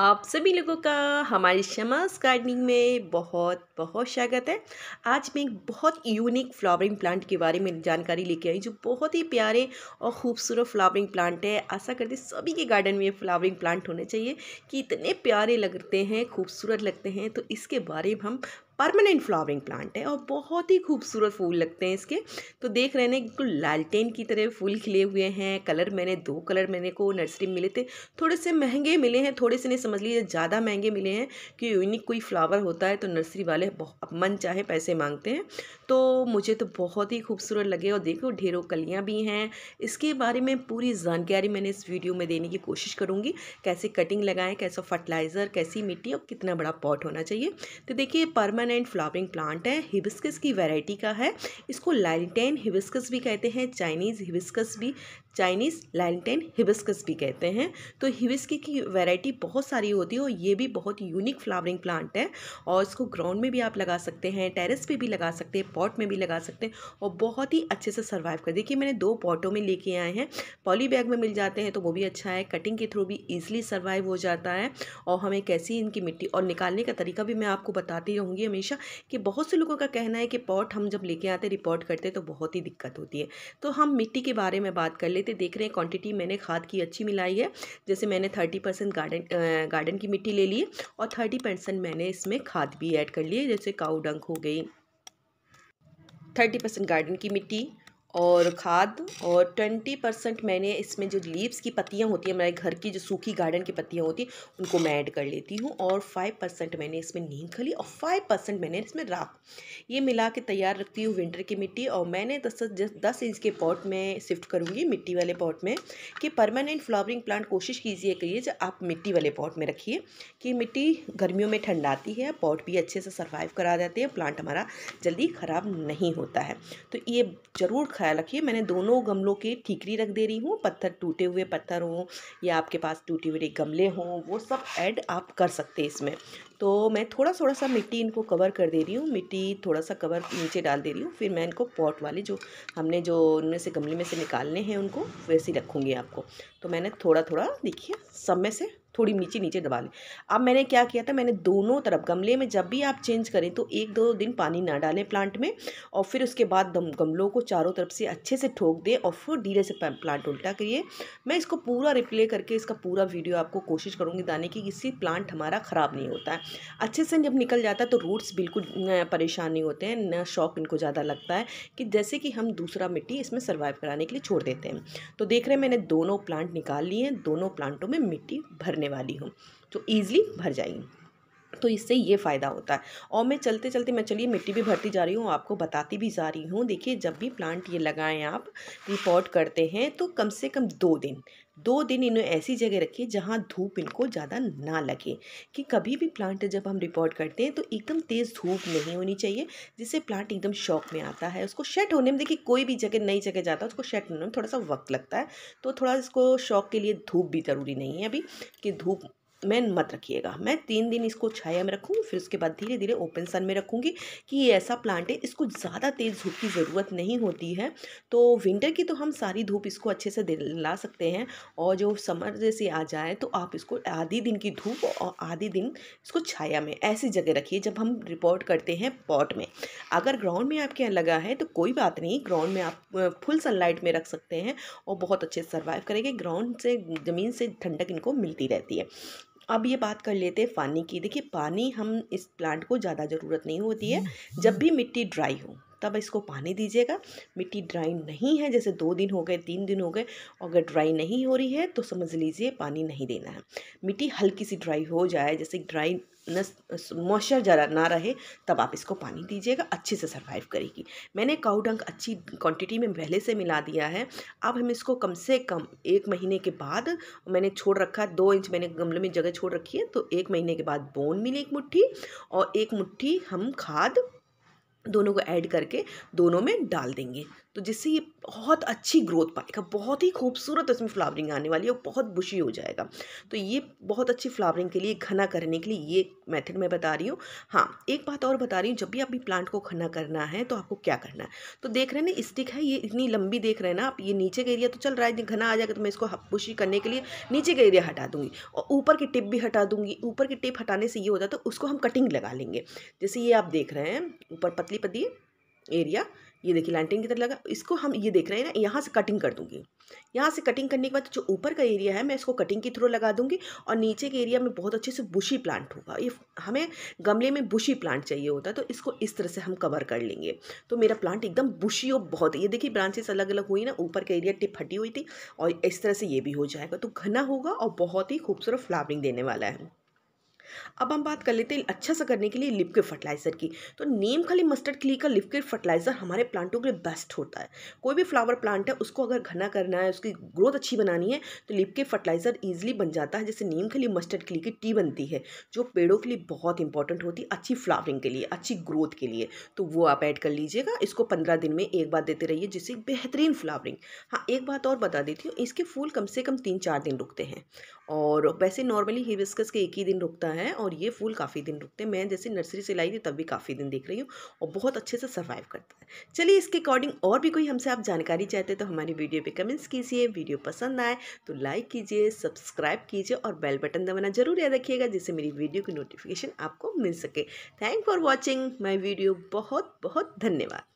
आप सभी लोगों का हमारी शमास गार्डनिंग में बहुत बहुत स्वागत है आज मैं एक बहुत यूनिक फ्लावरिंग प्लांट के बारे में जानकारी लेके आई जो बहुत ही प्यारे और ख़ूबसूरत फ्लावरिंग प्लांट है आशा करते सभी के गार्डन में फ्लावरिंग प्लांट होने चाहिए कि इतने प्यारे लगते हैं खूबसूरत लगते हैं तो इसके बारे में हम परमानेंट फ्लावरिंग प्लांट है और बहुत ही खूबसूरत फूल लगते हैं इसके तो देख रहे हैं बिल्कुल तो लालटेन की तरह फूल खिले हुए हैं कलर मैंने दो कलर मैंने को नर्सरी मिले थे थोड़े से महंगे मिले हैं थोड़े से नहीं समझ लीजिए ज़्यादा महंगे मिले हैं कि यूनिक कोई फ्लावर होता है तो नर्सरी वाले मन चाहे पैसे मांगते हैं तो मुझे तो बहुत ही खूबसूरत लगे और देखो ढेरों कलियाँ भी हैं इसके बारे में पूरी जानकारी मैंने इस वीडियो में देने की कोशिश करूँगी कैसे कटिंग लगाएं कैसा फर्टिलाइज़र कैसी मिट्टी और कितना बड़ा पॉट होना चाहिए तो देखिए परमानेंट परमानेंट फ्लावरिंग प्लांट है हिबिस्कस की वैरायटी का है इसको लाइटेन हिबिस्कस भी कहते हैं चाइनीज़ हिबिस्कस भी चाइनीज़ लैंटेन हिबिस्कस भी कहते हैं तो हिबिस्की की वैरायटी बहुत सारी होती है और ये भी बहुत यूनिक फ्लावरिंग प्लांट है और इसको ग्राउंड में भी आप लगा सकते हैं टेरेस पे भी लगा सकते हैं पॉट में भी लगा सकते हैं और बहुत ही अच्छे से सर्वाइव कर देखिए मैंने दो पॉटों में लेके आए हैं पॉली बैग में मिल जाते हैं तो वो भी अच्छा है कटिंग के थ्रू भी ईजिली सर्वाइव हो जाता है और हमें कैसी इनकी मिट्टी और निकालने का तरीका भी मैं आपको बताती रहूँगी हमेशा कि बहुत से लोगों का कहना है कि पॉट हम जब लेके आते रिपोर्ट करते तो बहुत ही दिक्कत होती है तो हम मिट्टी के बारे में बात कर ले रहे थे देख रहे हैं क्वांटिटी मैंने खाद की अच्छी मिलाई है जैसे मैंने थर्टी परसेंट गार्डन गार्डन की मिट्टी ले ली और थर्टी परसेंट मैंने इसमें खाद भी ऐड कर है जैसे काउडंक हो गई थर्टी परसेंट गार्डन की मिट्टी और खाद और ट्वेंटी परसेंट मैंने इसमें जो लीव्स की पत्तियाँ होती हैं हमारे घर की जो सूखी गार्डन की पत्तियाँ होती हैं उनको मैं ऐड कर लेती हूँ और फाइव परसेंट मैंने इसमें नीम खली और फाइव परसेंट मैंने इसमें राख ये मिला के तैयार रखती हूँ विंटर की मिट्टी और मैंने दस दस इंच के पॉट में शिफ्ट करूँगी मिट्टी वाले पॉट में कि परमानेंट फ्लावरिंग प्लांट कोशिश कीजिए करिए जब आप मिट्टी वाले पॉट में रखिए कि मिट्टी गर्मियों में ठंडाती है पॉट भी अच्छे से सर्वाइव करा देते हैं प्लांट हमारा जल्दी ख़राब नहीं होता है तो ये ज़रूर ख्याल रखिए मैंने दोनों गमलों के ठीकरी रख दे रही हूँ पत्थर टूटे हुए पत्थर हों या आपके पास टूटे हुए गमले हों वो सब ऐड आप कर सकते हैं इसमें तो मैं थोड़ा थोड़ा सा मिट्टी इनको कवर कर दे रही हूँ मिट्टी थोड़ा सा कवर नीचे डाल दे रही हूँ फिर मैं इनको पॉट वाले जो हमने जो उनमें से गमले में से निकालने हैं उनको वैसे रखूँगी आपको तो मैंने थोड़ा थोड़ा देखिए सब में से थोड़ी नीचे नीचे दबा लें अब मैंने क्या किया था मैंने दोनों तरफ गमले में जब भी आप चेंज करें तो एक दो दिन पानी ना डालें प्लांट में और फिर उसके बाद गमलों को चारों तरफ से अच्छे से ठोक दें और फिर धीरे से प्लांट उल्टा करिए मैं इसको पूरा रिप्ले करके इसका पूरा वीडियो आपको कोशिश करूँगी दाने की इससे प्लांट हमारा ख़राब नहीं होता है अच्छे से जब निकल जाता है तो रूट्स बिल्कुल परेशान नहीं होते हैं न शौक इनको ज़्यादा लगता है कि जैसे कि हम दूसरा मिट्टी इसमें सर्वाइव कराने के लिए छोड़ देते हैं तो देख रहे हैं मैंने दोनों प्लांट निकाल लिए हैं दोनों प्लांटों में मिट्टी भरने वाली हूँ तो ईज़िली भर जाएगी तो इससे ये फ़ायदा होता है और मैं चलते चलते मैं चलिए मिट्टी भी भरती जा रही हूँ आपको बताती भी जा रही हूँ देखिए जब भी प्लांट ये लगाएं आप रिपोर्ट करते हैं तो कम से कम दो दिन दो दिन इन्हें ऐसी जगह रखिए जहाँ धूप इनको ज़्यादा ना लगे कि कभी भी प्लांट जब हम रिपोर्ट करते हैं तो एकदम तेज़ धूप नहीं होनी चाहिए जिससे प्लांट एकदम शौक में आता है उसको शेट होने में देखिए कोई भी जगह नई जगह जाता है उसको शेट होने में थोड़ा सा वक्त लगता है तो थोड़ा इसको शौक के लिए धूप भी ज़रूरी नहीं है अभी कि धूप में मत रखिएगा मैं तीन दिन इसको छाया में रखूँगी फिर उसके बाद धीरे धीरे ओपन सन में रखूँगी कि ये ऐसा प्लांट है इसको ज़्यादा तेज़ धूप की ज़रूरत नहीं होती है तो विंटर की तो हम सारी धूप इसको अच्छे से दिला सकते हैं और जो समर जैसे आ जाए तो आप इसको आधी दिन की धूप और आधी दिन इसको छाया में ऐसी जगह रखिए जब हम रिपोर्ट करते हैं पॉट में अगर ग्राउंड में आपके यहाँ लगा है तो कोई बात नहीं ग्राउंड में आप फुल सनलाइट में रख सकते हैं और बहुत अच्छे सर्वाइव करेंगे ग्राउंड से ज़मीन से ठंडक इनको मिलती रहती है अब ये बात कर लेते हैं पानी की देखिए पानी हम इस प्लांट को ज़्यादा ज़रूरत नहीं होती है हम्म। जब भी मिट्टी ड्राई हो तब इसको पानी दीजिएगा मिट्टी ड्राई नहीं है जैसे दो दिन हो गए तीन दिन हो गए अगर ड्राई नहीं हो रही है तो समझ लीजिए पानी नहीं देना है मिट्टी हल्की सी ड्राई हो जाए जैसे ड्राई मॉइस्चर ज़रा ना रहे तब आप इसको पानी दीजिएगा अच्छे से सर्वाइव करेगी मैंने काउडंक अच्छी क्वांटिटी में पहले से मिला दिया है अब हम इसको कम से कम एक महीने के बाद मैंने छोड़ रखा है दो इंच मैंने गमले में जगह छोड़ रखी है तो एक महीने के बाद बोन मिले एक मुट्ठी और एक मुट्ठी हम खाद दोनों को ऐड करके दोनों में डाल देंगे तो जिससे ये बहुत अच्छी ग्रोथ पाएगा बहुत ही खूबसूरत इसमें फ्लावरिंग आने वाली है और बहुत बुशी हो जाएगा तो ये बहुत अच्छी फ्लावरिंग के लिए घना करने के लिए ये मेथड मैं बता रही हूँ हाँ एक बात और बता रही हूँ जब भी आप भी प्लांट को घना करना है तो आपको क्या करना है तो देख रहे हैं ना स्टिक है ये इतनी लंबी देख रहे हैं ना आप ये नीचे का एरिया तो चल रहा है घना आ जाएगा तो मैं इसको बुशी करने के लिए नीचे का एरिया हटा दूँगी और ऊपर की टिप भी हटा दूँगी ऊपर की टिप हटाने से ये होता है तो उसको हम कटिंग लगा लेंगे जैसे ये आप देख रहे हैं ऊपर पतली पतली एरिया ये देखिए लैंटिंग की तरह लगा इसको हम ये देख रहे हैं ना यहाँ से कटिंग कर दूंगी यहाँ से कटिंग करने के बाद जो ऊपर का एरिया है मैं इसको कटिंग के थ्रू लगा दूंगी और नीचे के एरिया में बहुत अच्छे से बुशी प्लांट होगा ये हमें गमले में बुशी प्लांट चाहिए होता है तो इसको इस तरह से हम कवर कर लेंगे तो मेरा प्लांट एकदम बुशी और बहुत ये देखिए ब्रांचेस अलग अलग हुई ना ऊपर का एरिया टिप फटी हुई थी और इस तरह से ये भी हो जाएगा तो घना होगा और बहुत ही खूबसूरत फ्लावरिंग देने वाला है अब हम बात कर लेते हैं अच्छा सा करने के लिए लिपक्विड फर्टिलाइज़र की तो नीम खाली मस्टर्ड क्ली का लिपक्विड फर्टिलाइज़र हमारे प्लांटों के लिए बेस्ट होता है कोई भी फ्लावर प्लांट है उसको अगर घना करना है उसकी ग्रोथ अच्छी बनानी है तो लिपक्विड फर्टिलाइज़र ईजिली बन जाता है जैसे नीम खाली मस्टर्ड क्ली की टी बनती है जो पेड़ों के लिए बहुत इंपॉर्टेंट होती है अच्छी फ्लावरिंग के लिए अच्छी ग्रोथ के लिए तो वो आप ऐड कर लीजिएगा इसको पंद्रह दिन में एक बार देते रहिए जिससे बेहतरीन फ्लावरिंग हाँ एक बात और बता देती हूँ इसके फूल कम से कम तीन चार दिन रुकते हैं और वैसे नॉर्मली हिबिस्कस के एक ही दिन रुकता है है और ये फूल काफ़ी दिन रुकते हैं मैं जैसे नर्सरी से लाई थी तब भी काफ़ी दिन देख रही हूँ और बहुत अच्छे से सर्वाइव करता है चलिए इसके अकॉर्डिंग और भी कोई हमसे आप जानकारी चाहते तो हमारी वीडियो पर कमेंट्स कीजिए वीडियो पसंद आए तो लाइक कीजिए सब्सक्राइब कीजिए और बेल बटन दबाना जरूर याद रखिएगा जिससे मेरी वीडियो की नोटिफिकेशन आपको मिल सके thank for watching my video बहुत बहुत धन्यवाद